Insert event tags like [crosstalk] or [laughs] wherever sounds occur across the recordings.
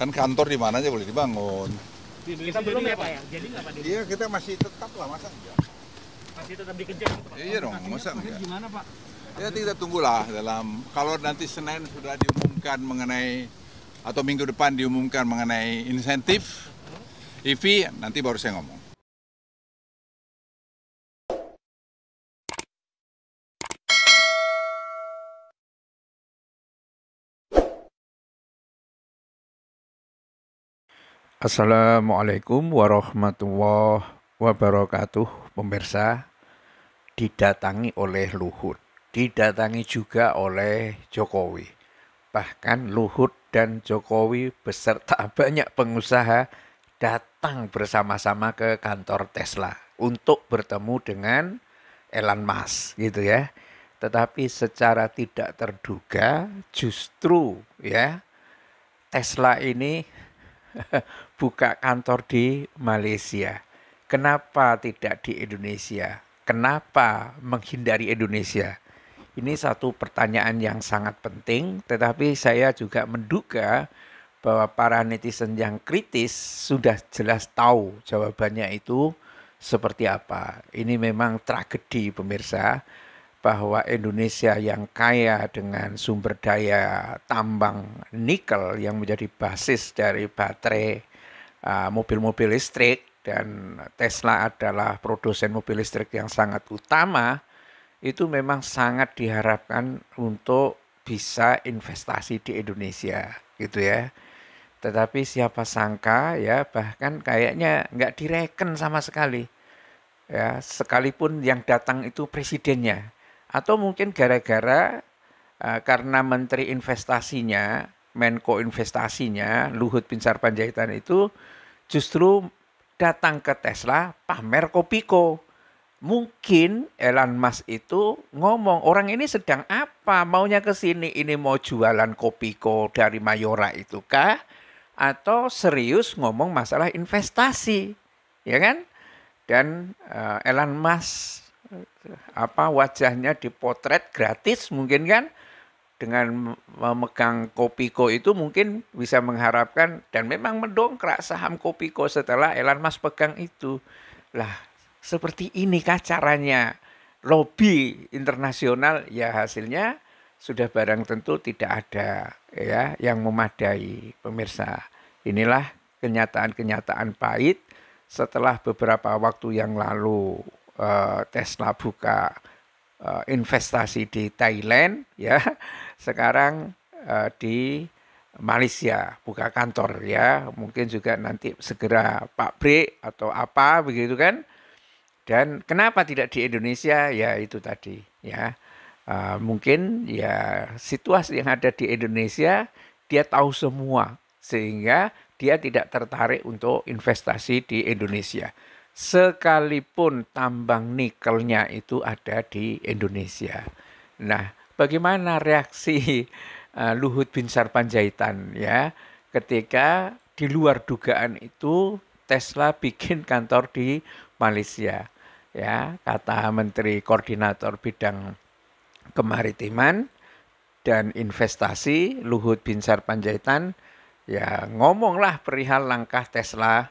Kan kantor di mana aja boleh dibangun. Kita belum ya Pak ya? ya? Jadi nggak Pak? Iya kita masih tetap lah masa enggak? Masih tetap dikejar gitu, Iya dong, masa enggak? Gimana Pak? Ya kita tunggulah dalam, kalau nanti Senin sudah diumumkan mengenai, atau minggu depan diumumkan mengenai insentif, EV, nanti baru saya ngomong. Assalamualaikum warahmatullahi wabarakatuh pemirsa didatangi oleh Luhut didatangi juga oleh Jokowi bahkan Luhut dan Jokowi beserta [laughs] banyak pengusaha datang bersama-sama ke kantor Tesla untuk bertemu dengan Elon Musk gitu ya tetapi secara tidak terduga justru ya Tesla ini [laughs] buka kantor di Malaysia? Kenapa tidak di Indonesia? Kenapa menghindari Indonesia? Ini satu pertanyaan yang sangat penting, tetapi saya juga menduga bahwa para netizen yang kritis sudah jelas tahu jawabannya itu seperti apa. Ini memang tragedi pemirsa bahwa Indonesia yang kaya dengan sumber daya tambang nikel yang menjadi basis dari baterai Uh, mobil-mobil uh, listrik dan Tesla adalah produsen mobil listrik yang sangat utama itu memang sangat diharapkan untuk bisa investasi di Indonesia gitu ya. Tetapi siapa sangka ya bahkan kayaknya nggak direken sama sekali. Ya, sekalipun yang datang itu presidennya atau mungkin gara-gara uh, karena menteri investasinya Menko investasinya Luhut Pinsar Panjaitan itu justru datang ke Tesla pamer Kopiko. Mungkin Elon Musk itu ngomong orang ini sedang apa maunya ke sini ini mau jualan Kopiko dari Mayora itu kah atau serius ngomong masalah investasi ya kan dan uh, Elon Musk eh, apa wajahnya dipotret gratis mungkin kan dengan memegang Kopiko itu mungkin bisa mengharapkan dan memang mendongkrak saham Kopiko setelah Elon Musk pegang itu. Lah, seperti ini kah caranya lobby internasional ya hasilnya sudah barang tentu tidak ada ya yang memadai pemirsa. Inilah kenyataan-kenyataan pahit setelah beberapa waktu yang lalu eh, Tesla buka Eh, investasi di Thailand ya sekarang eh, di Malaysia buka kantor ya mungkin juga nanti segera pabrik atau apa begitu kan dan kenapa tidak di Indonesia ya itu tadi ya eh, mungkin ya situasi yang ada di Indonesia dia tahu semua sehingga dia tidak tertarik untuk investasi di Indonesia sekalipun tambang nikelnya itu ada di Indonesia. Nah, bagaimana reaksi uh, [laughs] Luhut bin Sarpanjaitan ya ketika di luar dugaan itu Tesla bikin kantor di Malaysia ya kata Menteri Koordinator Bidang Kemaritiman dan Investasi Luhut Binsar Panjaitan ya ngomonglah perihal langkah Tesla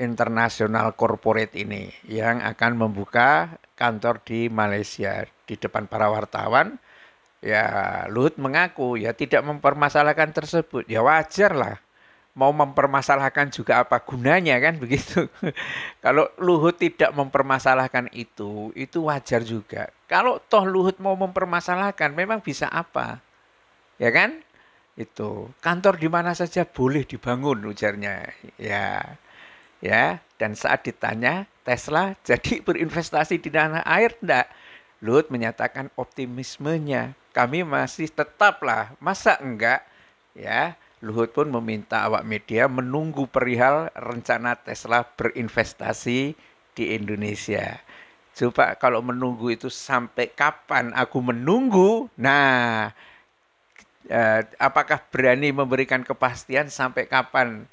internasional corporate ini yang akan membuka kantor di Malaysia di depan para wartawan. Ya, Luhut mengaku ya tidak mempermasalahkan tersebut. Ya wajar lah. Mau mempermasalahkan juga apa gunanya kan [laughs] begitu. Kalau Luhut tidak mempermasalahkan itu, itu wajar juga. Kalau toh Luhut mau mempermasalahkan, memang bisa apa? Ya kan? Itu kantor di mana saja boleh dibangun ujarnya. Ya, ya dan saat ditanya Tesla jadi [laughs] berinvestasi di tanah air enggak Luhut menyatakan optimismenya kami masih tetaplah masa enggak ya Luhut pun meminta awak media menunggu perihal rencana Tesla berinvestasi di Indonesia coba kalau menunggu itu sampai kapan aku menunggu nah eh, apakah berani memberikan kepastian sampai kapan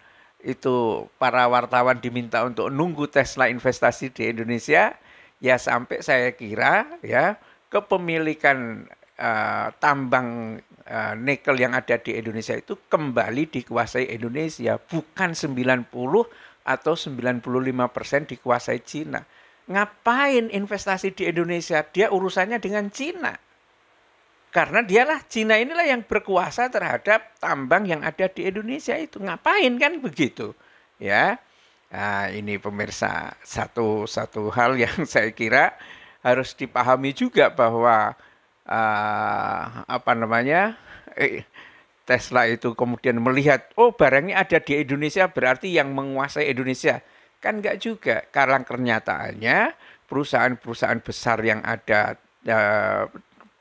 itu para wartawan diminta untuk nunggu Tesla investasi di Indonesia ya sampai saya kira ya kepemilikan uh, tambang uh, nikel yang ada di Indonesia itu kembali dikuasai Indonesia bukan 90 atau 95 persen dikuasai Cina. Ngapain investasi di Indonesia? Dia urusannya dengan Cina. Karena dialah Cina inilah yang berkuasa terhadap tambang yang ada di Indonesia itu. Ngapain kan begitu? Ya. Nah, ini pemirsa satu satu hal yang [laughs] saya kira harus dipahami juga bahwa uh, apa namanya? Eh, Tesla itu kemudian melihat, oh barangnya ada di Indonesia berarti yang menguasai Indonesia. Kan enggak juga. Karena kenyataannya perusahaan-perusahaan besar yang ada eh,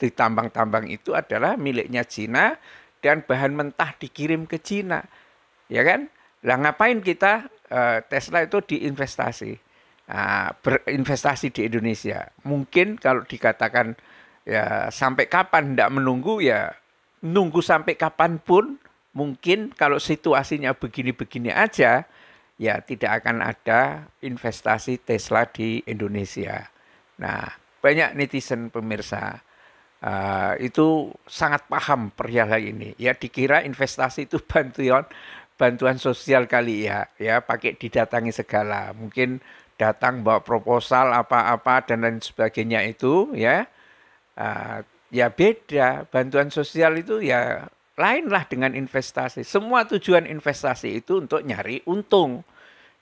di tambang-tambang itu adalah miliknya Cina dan bahan mentah dikirim ke Cina. Ya kan? Lah ngapain kita eh, Tesla itu diinvestasi? Ah, berinvestasi di Indonesia. Mungkin kalau dikatakan ya sampai kapan tidak menunggu ya nunggu sampai kapan pun mungkin kalau situasinya begini-begini aja ya tidak akan ada investasi Tesla di Indonesia. Nah, banyak netizen pemirsa uh, itu sangat paham perihal ini. Ya dikira investasi itu [laughs] bantuan bantuan sosial kali ya, ya pakai didatangi segala. Mungkin datang bawa proposal apa-apa dan lain sebagainya itu ya. Uh, ya beda, bantuan sosial itu ya lainlah dengan investasi. Semua tujuan investasi itu untuk nyari untung.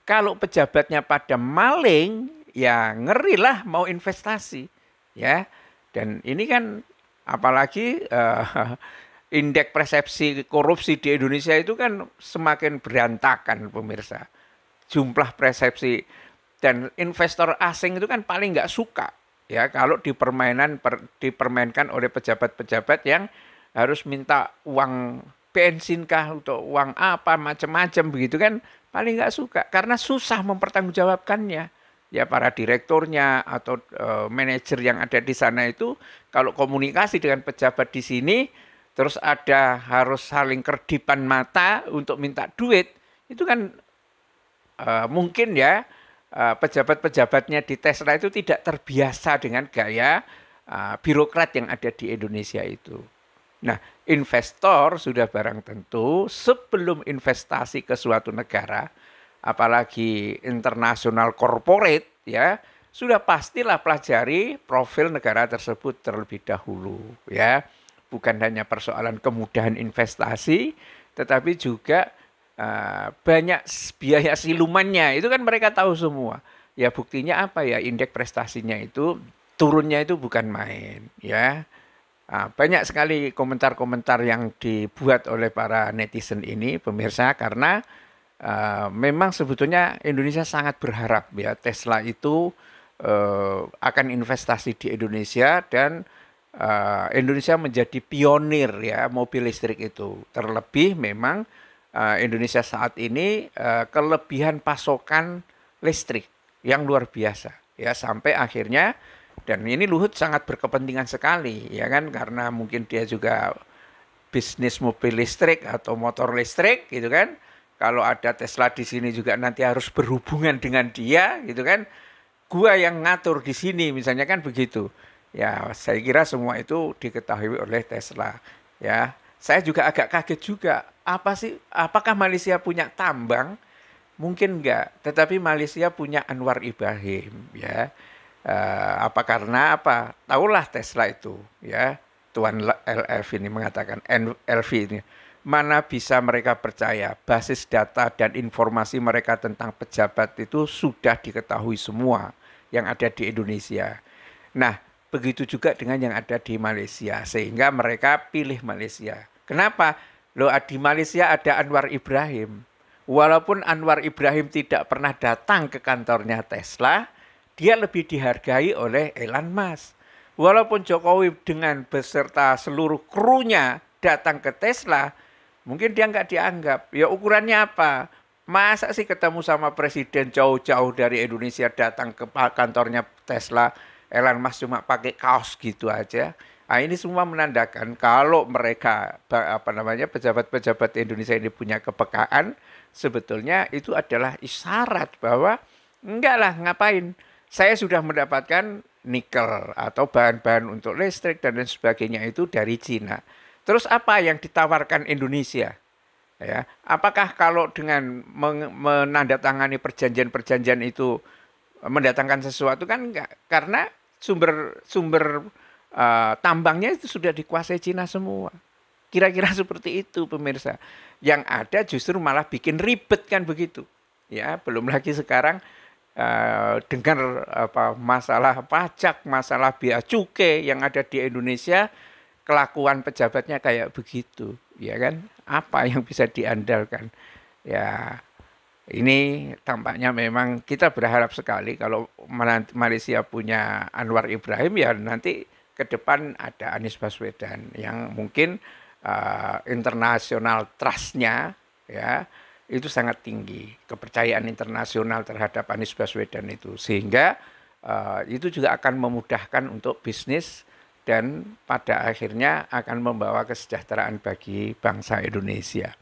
Kalau pejabatnya pada maling, ya ngerilah mau investasi, ya dan ini kan apalagi uh, [laughs] indeks persepsi korupsi di Indonesia itu kan semakin berantakan pemirsa. Jumlah persepsi dan investor asing itu kan paling nggak suka ya kalau dipermainan per, dipermainkan oleh pejabat-pejabat yang harus minta uang bensin kah untuk uang apa macam-macam begitu kan paling nggak suka karena susah mempertanggungjawabkannya ya para direkturnya atau e, manajer yang ada di sana itu kalau komunikasi dengan pejabat di sini terus ada harus saling kerdipan mata untuk minta duit itu kan e, mungkin ya e, pejabat-pejabatnya di Tesla itu tidak terbiasa dengan gaya e, birokrat yang ada di Indonesia itu. Nah, investor sudah barang tentu sebelum investasi ke suatu negara apalagi internasional corporate ya sudah pastilah pelajari profil negara tersebut terlebih dahulu ya bukan hanya persoalan kemudahan investasi tetapi juga uh, banyak biaya silumannya itu kan mereka tahu semua ya buktinya apa ya indeks prestasinya itu turunnya itu bukan main ya Nah, banyak sekali komentar-komentar yang dibuat oleh para netizen ini pemirsa karena Uh, memang sebetulnya Indonesia sangat berharap ya Tesla itu uh, akan investasi di Indonesia dan uh, Indonesia menjadi pionir ya mobil listrik itu. Terlebih memang uh, Indonesia saat ini uh, kelebihan pasokan listrik yang luar biasa ya sampai akhirnya dan ini Luhut sangat berkepentingan sekali ya kan karena mungkin dia juga bisnis mobil listrik atau motor listrik gitu kan kalau ada Tesla di sini juga nanti harus berhubungan dengan dia gitu kan gua yang ngatur di sini misalnya kan begitu ya saya kira semua itu diketahui oleh Tesla ya saya juga agak kaget juga apa sih apakah Malaysia punya tambang mungkin enggak tetapi Malaysia punya Anwar Ibrahim ya eh, apa karena apa tahulah Tesla itu ya Tuan LF ini mengatakan LV ini mana bisa mereka percaya basis data dan informasi mereka tentang pejabat itu sudah diketahui semua yang ada di Indonesia. Nah, begitu juga dengan yang ada di Malaysia sehingga mereka pilih Malaysia. Kenapa? Loh di Malaysia ada Anwar Ibrahim. Walaupun Anwar Ibrahim tidak pernah datang ke kantornya Tesla, dia lebih dihargai oleh Elon Musk. Walaupun Jokowi dengan beserta seluruh krunya datang ke Tesla, Mungkin dia nggak dianggap. Ya ukurannya apa? Masa sih ketemu sama presiden jauh-jauh dari Indonesia datang ke kantornya Tesla, Elon Musk cuma pakai kaos gitu aja. Nah, ini semua menandakan kalau mereka apa namanya pejabat-pejabat Indonesia ini punya kepekaan, sebetulnya itu adalah isyarat bahwa enggak lah ngapain. Saya sudah mendapatkan nikel atau bahan-bahan untuk listrik dan lain sebagainya itu dari Cina. Terus apa yang ditawarkan Indonesia? Ya, apakah kalau dengan menandatangani perjanjian-perjanjian itu e, mendatangkan sesuatu kan enggak karena sumber sumber uh, tambangnya itu sudah dikuasai Cina semua. Kira-kira [laughs] seperti itu pemirsa. Yang ada justru malah bikin ribet kan begitu. Ya, belum lagi sekarang uh, dengar apa masalah pajak, masalah biaya cukai yang ada di Indonesia kelakuan pejabatnya kayak begitu, ya kan? Apa yang bisa diandalkan? Ya, ini tampaknya memang kita berharap sekali kalau Malaysia punya Anwar Ibrahim ya nanti ke depan ada Anies Baswedan yang mungkin uh, internasional trustnya ya itu sangat tinggi kepercayaan internasional terhadap Anies Baswedan itu sehingga uh, itu juga akan memudahkan untuk bisnis dan pada akhirnya akan membawa kesejahteraan bagi bangsa Indonesia.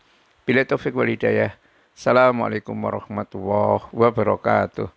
Bila Taufik Walidayah, Assalamualaikum warahmatullahi wabarakatuh.